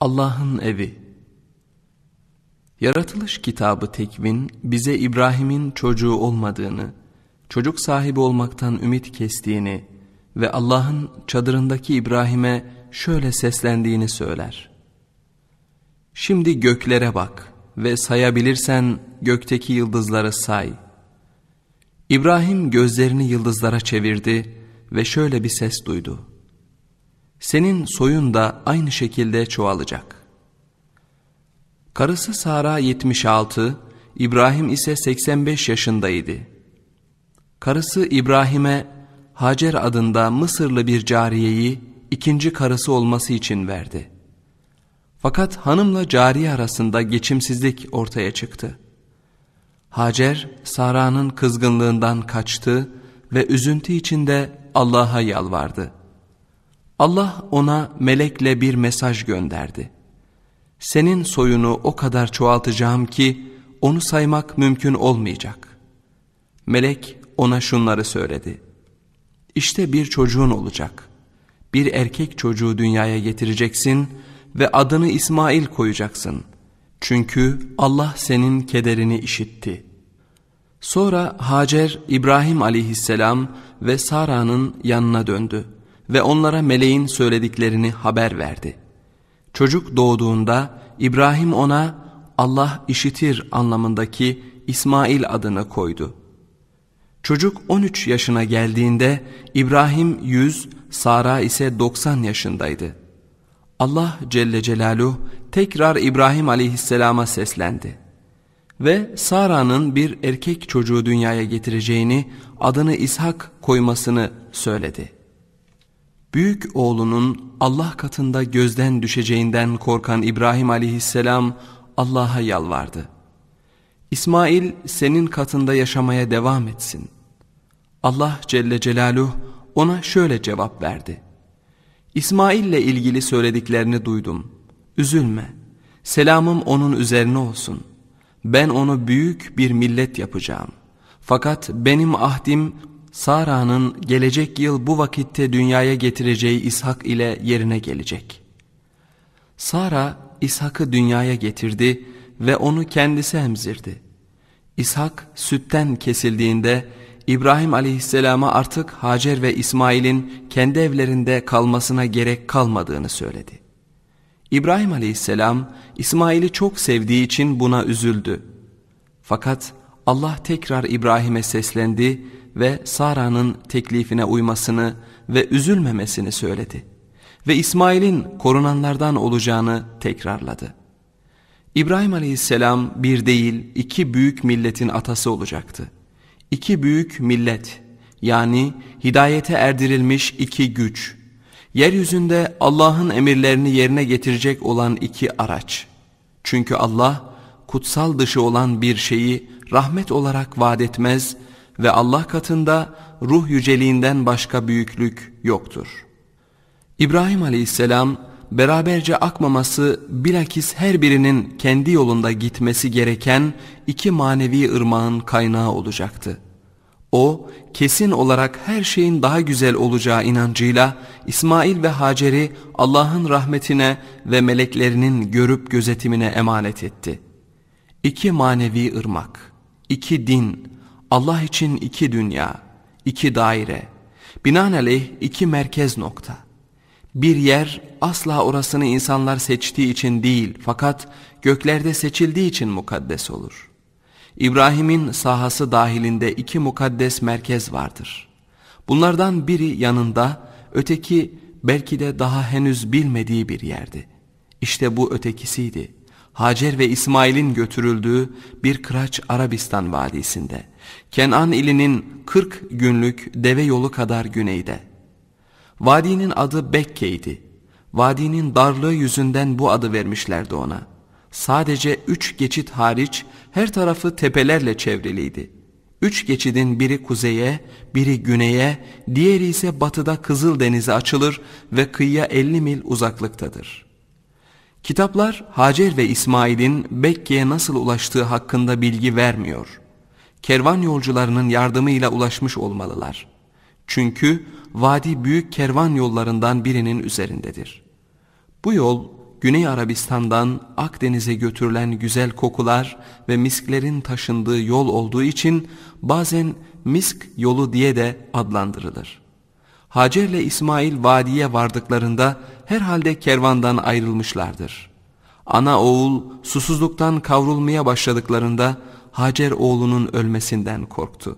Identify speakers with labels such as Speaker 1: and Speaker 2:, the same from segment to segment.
Speaker 1: Allah'ın evi Yaratılış kitabı tekvin bize İbrahim'in çocuğu olmadığını, çocuk sahibi olmaktan ümit kestiğini ve Allah'ın çadırındaki İbrahim'e şöyle seslendiğini söyler. Şimdi göklere bak ve sayabilirsen gökteki yıldızları say. İbrahim gözlerini yıldızlara çevirdi ve şöyle bir ses duydu. Senin soyun da aynı şekilde çoğalacak. Karısı Sara 76, İbrahim ise 85 yaşındaydı. Karısı İbrahim'e Hacer adında Mısırlı bir cariyeyi ikinci karısı olması için verdi. Fakat hanımla cariye arasında geçimsizlik ortaya çıktı. Hacer, Sara'nın kızgınlığından kaçtı ve üzüntü içinde Allah'a yalvardı. Allah ona melekle bir mesaj gönderdi. Senin soyunu o kadar çoğaltacağım ki onu saymak mümkün olmayacak. Melek ona şunları söyledi. İşte bir çocuğun olacak. Bir erkek çocuğu dünyaya getireceksin ve adını İsmail koyacaksın. Çünkü Allah senin kederini işitti. Sonra Hacer İbrahim aleyhisselam ve Sara'nın yanına döndü ve onlara meleğin söylediklerini haber verdi. Çocuk doğduğunda İbrahim ona Allah işitir anlamındaki İsmail adını koydu. Çocuk 13 yaşına geldiğinde İbrahim 100, Sara ise 90 yaşındaydı. Allah Celle Celaluhu tekrar İbrahim aleyhisselama seslendi. Ve Sara'nın bir erkek çocuğu dünyaya getireceğini adını İshak koymasını söyledi.'' Büyük oğlunun Allah katında gözden düşeceğinden korkan İbrahim aleyhisselam Allah'a yalvardı. İsmail senin katında yaşamaya devam etsin. Allah Celle Celaluhu ona şöyle cevap verdi. İsmail'le ilgili söylediklerini duydum. Üzülme. Selamım onun üzerine olsun. Ben onu büyük bir millet yapacağım. Fakat benim ahdim Sara'nın gelecek yıl bu vakitte dünyaya getireceği İshak ile yerine gelecek. Sara İshak'ı dünyaya getirdi ve onu kendisi emzirdi. İshak sütten kesildiğinde İbrahim aleyhisselama artık Hacer ve İsmail'in kendi evlerinde kalmasına gerek kalmadığını söyledi. İbrahim aleyhisselam İsmail'i çok sevdiği için buna üzüldü. Fakat Allah tekrar İbrahim'e seslendi ve Sara'nın teklifine uymasını ve üzülmemesini söyledi. Ve İsmail'in korunanlardan olacağını tekrarladı. İbrahim aleyhisselam bir değil iki büyük milletin atası olacaktı. İki büyük millet yani hidayete erdirilmiş iki güç, yeryüzünde Allah'ın emirlerini yerine getirecek olan iki araç. Çünkü Allah kutsal dışı olan bir şeyi rahmet olarak vaat etmez ve Allah katında ruh yüceliğinden başka büyüklük yoktur. İbrahim aleyhisselam beraberce akmaması bilakis her birinin kendi yolunda gitmesi gereken iki manevi ırmağın kaynağı olacaktı. O kesin olarak her şeyin daha güzel olacağı inancıyla İsmail ve Hacer'i Allah'ın rahmetine ve meleklerinin görüp gözetimine emanet etti. İki manevi ırmak iki din, Allah için iki dünya, iki daire, binaenaleyh iki merkez nokta. Bir yer asla orasını insanlar seçtiği için değil fakat göklerde seçildiği için mukaddes olur. İbrahim'in sahası dahilinde iki mukaddes merkez vardır. Bunlardan biri yanında, öteki belki de daha henüz bilmediği bir yerdi. İşte bu ötekisiydi.'' Hacer ve İsmail'in götürüldüğü bir kıraç Arabistan vadisinde, Kenan ilinin 40 günlük deve yolu kadar güneyde. Vadinin adı Bekke'ydi. Vadinin darlığı yüzünden bu adı vermişlerdi ona. Sadece üç geçit hariç her tarafı tepelerle çevriliydi. Üç geçidin biri kuzeye, biri güneye, diğeri ise batıda Denizi açılır ve kıyıya 50 mil uzaklıktadır.'' Kitaplar Hacer ve İsmail'in Bekke'ye nasıl ulaştığı hakkında bilgi vermiyor. Kervan yolcularının yardımıyla ulaşmış olmalılar. Çünkü vadi büyük kervan yollarından birinin üzerindedir. Bu yol Güney Arabistan'dan Akdeniz'e götürülen güzel kokular ve misklerin taşındığı yol olduğu için bazen misk yolu diye de adlandırılır. Hacer'le İsmail vadiye vardıklarında herhalde kervandan ayrılmışlardır. Ana oğul susuzluktan kavrulmaya başladıklarında Hacer oğlunun ölmesinden korktu.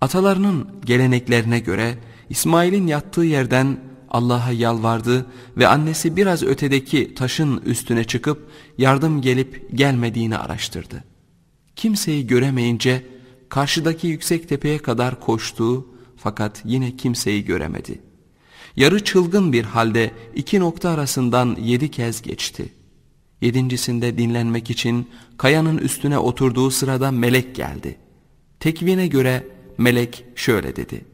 Speaker 1: Atalarının geleneklerine göre İsmail'in yattığı yerden Allah'a yalvardı ve annesi biraz ötedeki taşın üstüne çıkıp yardım gelip gelmediğini araştırdı. Kimseyi göremeyince karşıdaki yüksek tepeye kadar koştu fakat yine kimseyi göremedi. Yarı çılgın bir halde iki nokta arasından yedi kez geçti. Yedincisinde dinlenmek için kayanın üstüne oturduğu sırada melek geldi. Tekvine göre melek şöyle dedi.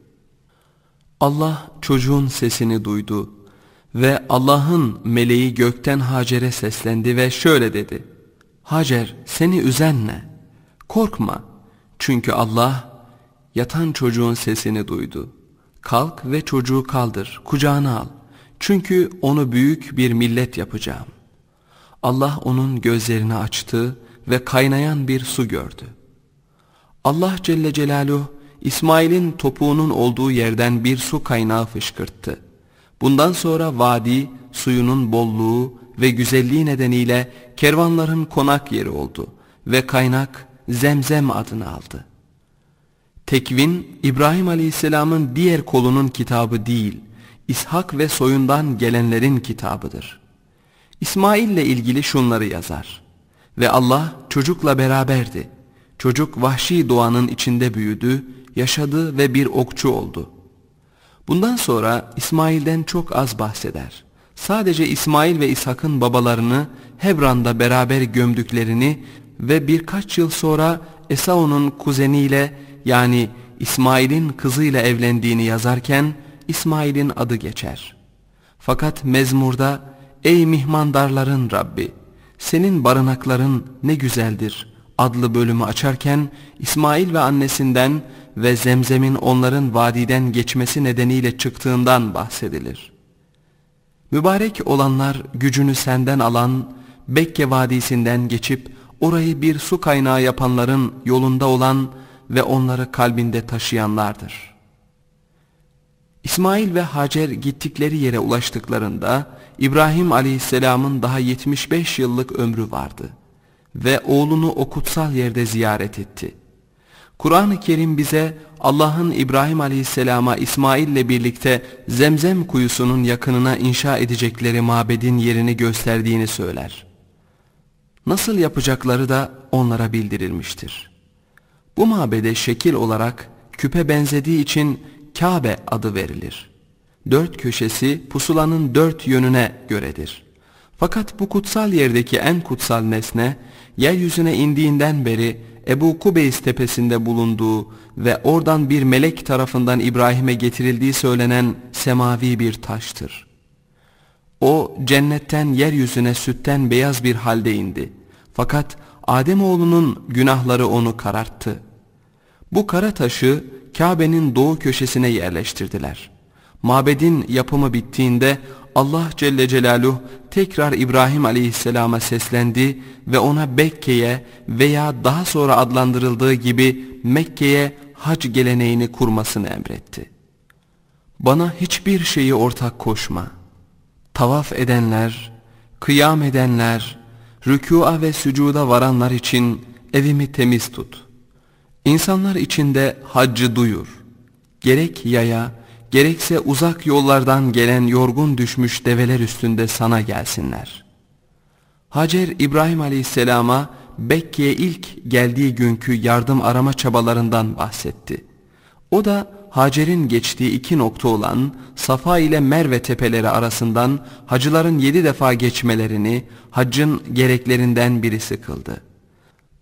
Speaker 1: Allah çocuğun sesini duydu ve Allah'ın meleği gökten Hacer'e seslendi ve şöyle dedi. Hacer seni üzen ne? Korkma çünkü Allah Yatan çocuğun sesini duydu. Kalk ve çocuğu kaldır, kucağına al. Çünkü onu büyük bir millet yapacağım. Allah onun gözlerini açtı ve kaynayan bir su gördü. Allah Celle Celaluhu İsmail'in topuğunun olduğu yerden bir su kaynağı fışkırttı. Bundan sonra vadi suyunun bolluğu ve güzelliği nedeniyle kervanların konak yeri oldu ve kaynak Zemzem adını aldı. Tekvin İbrahim Aleyhisselam'ın diğer kolunun kitabı değil, İshak ve soyundan gelenlerin kitabıdır. İsmaille ilgili şunları yazar. Ve Allah çocukla beraberdi. Çocuk vahşi doğanın içinde büyüdü, yaşadı ve bir okçu oldu. Bundan sonra İsmail'den çok az bahseder. Sadece İsmail ve İshak'ın babalarını Hebran'da beraber gömdüklerini ve birkaç yıl sonra Esau'nun kuzeniyle yani İsmail'in kızıyla evlendiğini yazarken İsmail'in adı geçer. Fakat mezmurda ey mihmandarların Rabbi senin barınakların ne güzeldir adlı bölümü açarken İsmail ve annesinden ve zemzemin onların vadiden geçmesi nedeniyle çıktığından bahsedilir. Mübarek olanlar gücünü senden alan Bekke Vadisi'nden geçip orayı bir su kaynağı yapanların yolunda olan ve onları kalbinde taşıyanlardır. İsmail ve Hacer gittikleri yere ulaştıklarında İbrahim aleyhisselamın daha 75 yıllık ömrü vardı ve oğlunu o kutsal yerde ziyaret etti. Kur'an-ı Kerim bize Allah'ın İbrahim aleyhisselama İsmail'le birlikte zemzem kuyusunun yakınına inşa edecekleri mabedin yerini gösterdiğini söyler. Nasıl yapacakları da onlara bildirilmiştir.'' Bu mabede şekil olarak küpe benzediği için Kabe adı verilir. Dört köşesi pusulanın dört yönüne göredir. Fakat bu kutsal yerdeki en kutsal nesne, yeryüzüne indiğinden beri Ebu Kubeys tepesinde bulunduğu ve oradan bir melek tarafından İbrahim'e getirildiği söylenen semavi bir taştır. O cennetten yeryüzüne sütten beyaz bir halde indi. Fakat Ademoğlunun günahları onu kararttı. Bu kara taşı Kabe'nin doğu köşesine yerleştirdiler. Mabedin yapımı bittiğinde Allah Celle Celaluhu tekrar İbrahim Aleyhisselam'a seslendi ve ona Bekke'ye veya daha sonra adlandırıldığı gibi Mekke'ye hac geleneğini kurmasını emretti. Bana hiçbir şeyi ortak koşma. Tavaf edenler, kıyam edenler, rükûa ve sücuda varanlar için evimi temiz tut. İnsanlar için de haccı duyur. Gerek yaya, gerekse uzak yollardan gelen yorgun düşmüş develer üstünde sana gelsinler. Hacer İbrahim Aleyhisselam'a Bekke'ye ilk geldiği günkü yardım arama çabalarından bahsetti. O da Hacer'in geçtiği iki nokta olan Safa ile Merve tepeleri arasından hacıların yedi defa geçmelerini haccın gereklerinden birisi kıldı.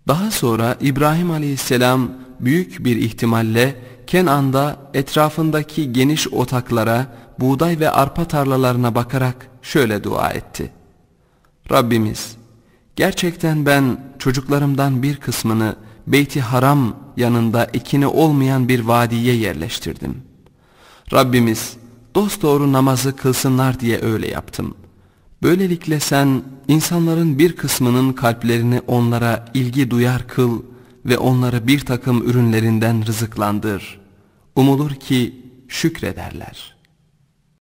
Speaker 1: Daha sonra İbrahim aleyhisselam büyük bir ihtimalle Kenan'da etrafındaki geniş otaklara, buğday ve arpa tarlalarına bakarak şöyle dua etti. Rabbimiz, gerçekten ben çocuklarımdan bir kısmını Beyti Haram yanında ekini olmayan bir vadiye yerleştirdim. Rabbimiz dosdoğru namazı kılsınlar diye öyle yaptım. Böylelikle sen insanların bir kısmının kalplerini onlara ilgi duyar kıl ve onları bir takım ürünlerinden rızıklandır. Umulur ki şükrederler.''